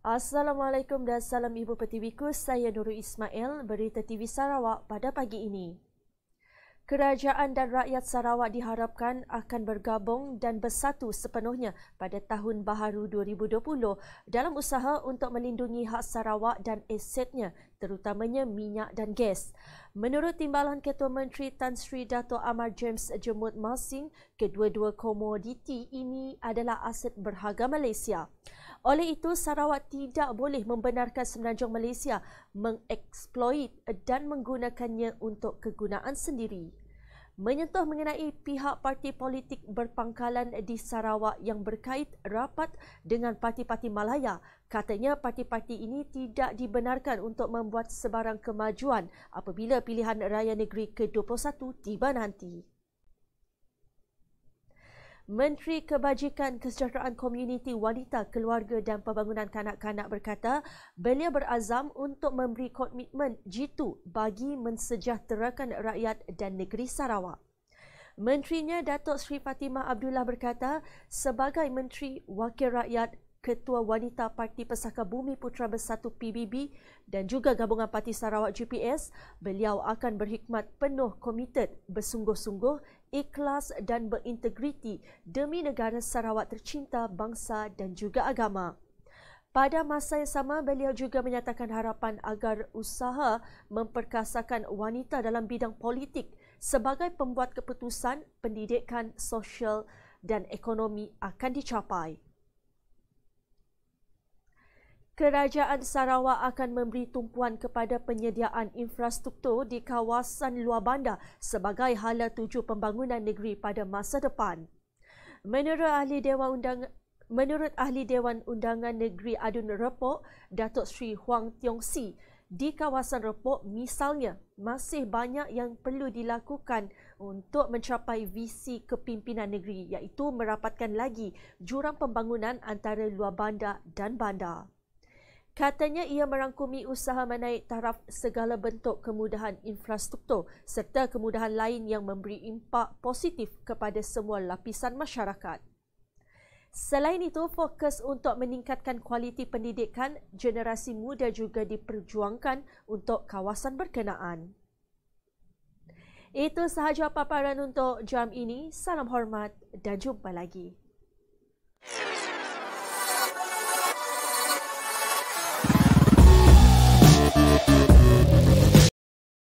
Assalamualaikum dan salam Ibu Pertiwiku, saya Nurul Ismail, Berita TV Sarawak pada pagi ini. Kerajaan dan rakyat Sarawak diharapkan akan bergabung dan bersatu sepenuhnya pada tahun baharu 2020 dalam usaha untuk melindungi hak Sarawak dan asetnya, terutamanya minyak dan gas. Menurut Timbalan Ketua Menteri Tan Sri Dato Amar James Jemut Masing, kedua-dua komoditi ini adalah aset berharga Malaysia. Oleh itu, Sarawak tidak boleh membenarkan Semenanjung Malaysia mengeksploit dan menggunakannya untuk kegunaan sendiri. Menyentuh mengenai pihak parti politik berpangkalan di Sarawak yang berkait rapat dengan parti-parti Malaya, katanya parti-parti ini tidak dibenarkan untuk membuat sebarang kemajuan apabila pilihan raya negeri ke-21 tiba nanti. Menteri Kebajikan Kesejahteraan Komuniti Wanita, Keluarga dan Pembangunan Kanak-kanak berkata, beliau berazam untuk memberi komitmen jitu bagi mensejahterakan rakyat dan negeri Sarawak. Menterinya Datuk Sri Fatimah Abdullah berkata, sebagai menteri wakil rakyat Ketua Wanita Parti Pesaka Bumi Putra Bersatu PBB dan juga Gabungan Parti Sarawak GPS, beliau akan berhikmat penuh komited, bersungguh-sungguh, ikhlas dan berintegriti demi negara Sarawak tercinta, bangsa dan juga agama. Pada masa yang sama, beliau juga menyatakan harapan agar usaha memperkasakan wanita dalam bidang politik sebagai pembuat keputusan pendidikan sosial dan ekonomi akan dicapai. Kerajaan Sarawak akan memberi tumpuan kepada penyediaan infrastruktur di kawasan luar bandar sebagai hala tuju pembangunan negeri pada masa depan. Menurut ahli Dewan Undang Menurut ahli Dewan Undangan Negeri Adun Repok, Datuk Sri Huang Tiong Si, di kawasan Repok misalnya masih banyak yang perlu dilakukan untuk mencapai visi kepimpinan negeri iaitu merapatkan lagi jurang pembangunan antara luar bandar dan bandar. Katanya ia merangkumi usaha menaik taraf segala bentuk kemudahan infrastruktur serta kemudahan lain yang memberi impak positif kepada semua lapisan masyarakat. Selain itu, fokus untuk meningkatkan kualiti pendidikan, generasi muda juga diperjuangkan untuk kawasan berkenaan. Itu sahaja paparan untuk jam ini. Salam hormat dan jumpa lagi.